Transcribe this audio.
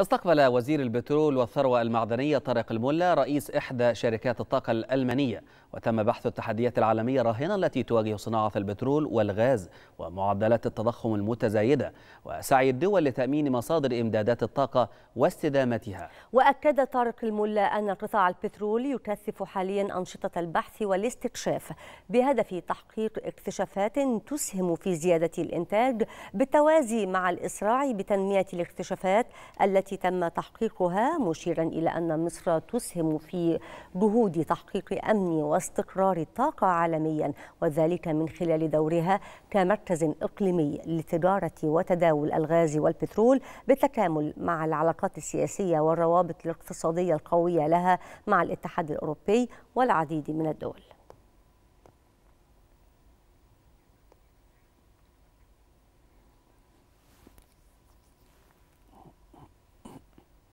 استقبل وزير البترول والثروة المعدنية طارق الملا رئيس إحدى شركات الطاقة الألمانية وتم بحث التحديات العالمية الراهنة التي تواجه صناعة البترول والغاز ومعدلات التضخم المتزايدة وسعي الدول لتأمين مصادر إمدادات الطاقة واستدامتها وأكد طارق الملا أن القطاع البترول يكثف حاليا أنشطة البحث والاستكشاف بهدف تحقيق اكتشافات تسهم في زيادة الإنتاج بالتوازي مع الإسراع بتنمية الاكتشافات التي التي تم تحقيقها مشيرا إلى أن مصر تسهم في جهود تحقيق أمن واستقرار الطاقة عالميا وذلك من خلال دورها كمركز إقليمي لتجارة وتداول الغاز والبترول بالتكامل مع العلاقات السياسية والروابط الاقتصادية القوية لها مع الاتحاد الأوروبي والعديد من الدول